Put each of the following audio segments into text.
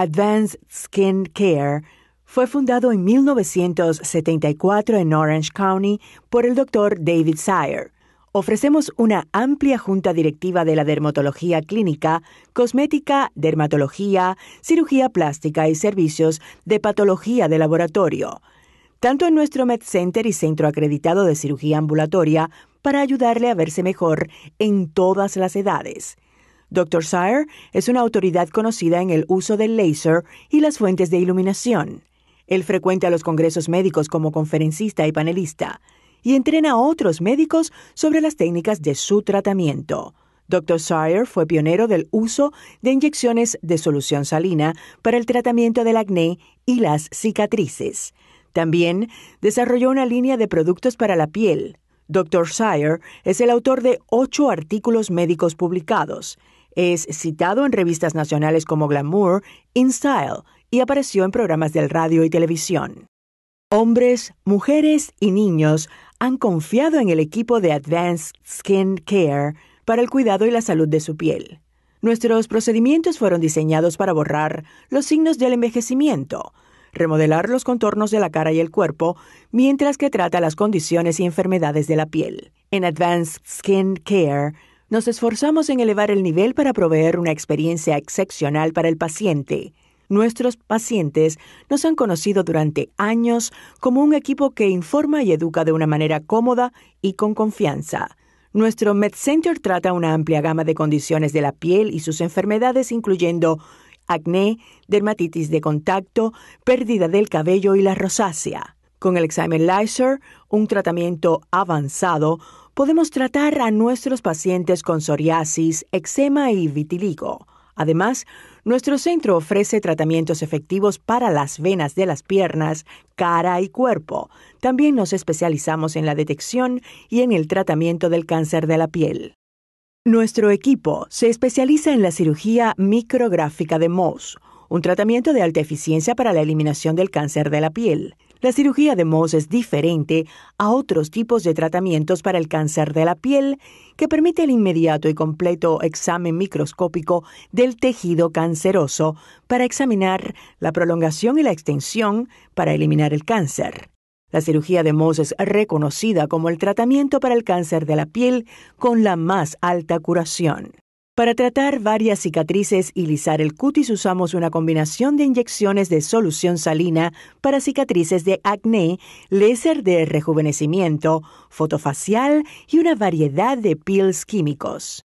Advanced Skin Care fue fundado en 1974 en Orange County por el Dr. David Sire. Ofrecemos una amplia junta directiva de la dermatología clínica, cosmética, dermatología, cirugía plástica y servicios de patología de laboratorio, tanto en nuestro Center y Centro Acreditado de Cirugía Ambulatoria, para ayudarle a verse mejor en todas las edades. Dr. Sire es una autoridad conocida en el uso del láser y las fuentes de iluminación. Él frecuenta los congresos médicos como conferencista y panelista y entrena a otros médicos sobre las técnicas de su tratamiento. Dr. Sire fue pionero del uso de inyecciones de solución salina para el tratamiento del acné y las cicatrices. También desarrolló una línea de productos para la piel. Dr. Sire es el autor de ocho artículos médicos publicados es citado en revistas nacionales como Glamour, InStyle y apareció en programas del radio y televisión. Hombres, mujeres y niños han confiado en el equipo de Advanced Skin Care para el cuidado y la salud de su piel. Nuestros procedimientos fueron diseñados para borrar los signos del envejecimiento, remodelar los contornos de la cara y el cuerpo, mientras que trata las condiciones y enfermedades de la piel. En Advanced Skin Care nos esforzamos en elevar el nivel para proveer una experiencia excepcional para el paciente. Nuestros pacientes nos han conocido durante años como un equipo que informa y educa de una manera cómoda y con confianza. Nuestro MedCenter trata una amplia gama de condiciones de la piel y sus enfermedades, incluyendo acné, dermatitis de contacto, pérdida del cabello y la rosácea. Con el examen Lyser, un tratamiento avanzado, podemos tratar a nuestros pacientes con psoriasis, eczema y vitiligo. Además, nuestro centro ofrece tratamientos efectivos para las venas de las piernas, cara y cuerpo. También nos especializamos en la detección y en el tratamiento del cáncer de la piel. Nuestro equipo se especializa en la cirugía micrográfica de Mohs, un tratamiento de alta eficiencia para la eliminación del cáncer de la piel. La cirugía de Mohs es diferente a otros tipos de tratamientos para el cáncer de la piel, que permite el inmediato y completo examen microscópico del tejido canceroso para examinar la prolongación y la extensión para eliminar el cáncer. La cirugía de Mohs es reconocida como el tratamiento para el cáncer de la piel con la más alta curación. Para tratar varias cicatrices y lisar el cutis usamos una combinación de inyecciones de solución salina para cicatrices de acné, láser de rejuvenecimiento, fotofacial y una variedad de pills químicos.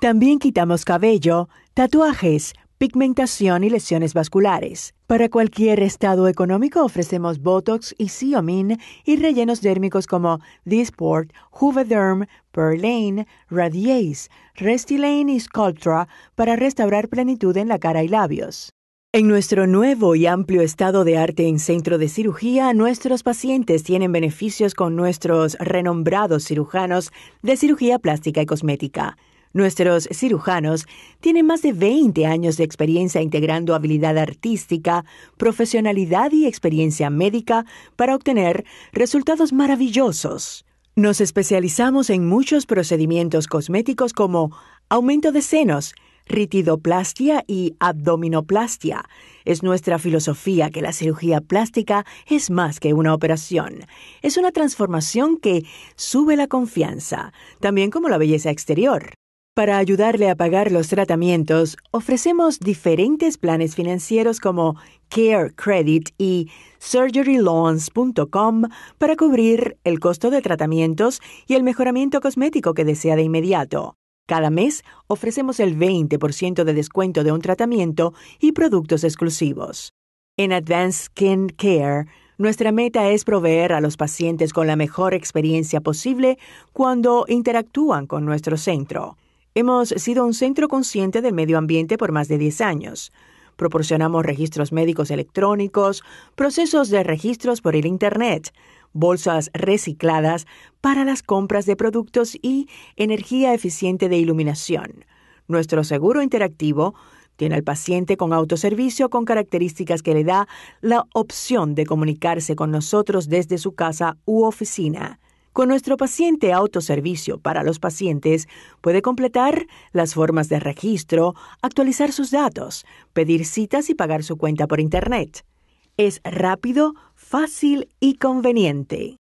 También quitamos cabello, tatuajes, pigmentación y lesiones vasculares. Para cualquier estado económico ofrecemos Botox y Xiomin y rellenos dérmicos como Disport, Juvederm, Perlane, Radiase, Restylane y Sculptra para restaurar plenitud en la cara y labios. En nuestro nuevo y amplio estado de arte en centro de cirugía, nuestros pacientes tienen beneficios con nuestros renombrados cirujanos de cirugía plástica y cosmética. Nuestros cirujanos tienen más de 20 años de experiencia integrando habilidad artística, profesionalidad y experiencia médica para obtener resultados maravillosos. Nos especializamos en muchos procedimientos cosméticos como aumento de senos, ritidoplastia y abdominoplastia. Es nuestra filosofía que la cirugía plástica es más que una operación. Es una transformación que sube la confianza, también como la belleza exterior. Para ayudarle a pagar los tratamientos, ofrecemos diferentes planes financieros como Care Credit y surgeryloans.com para cubrir el costo de tratamientos y el mejoramiento cosmético que desea de inmediato. Cada mes ofrecemos el 20% de descuento de un tratamiento y productos exclusivos. En Advanced Skin Care, nuestra meta es proveer a los pacientes con la mejor experiencia posible cuando interactúan con nuestro centro. Hemos sido un centro consciente del medio ambiente por más de 10 años. Proporcionamos registros médicos electrónicos, procesos de registros por el Internet, bolsas recicladas para las compras de productos y energía eficiente de iluminación. Nuestro seguro interactivo tiene al paciente con autoservicio con características que le da la opción de comunicarse con nosotros desde su casa u oficina. Con nuestro paciente autoservicio para los pacientes, puede completar las formas de registro, actualizar sus datos, pedir citas y pagar su cuenta por Internet. Es rápido, fácil y conveniente.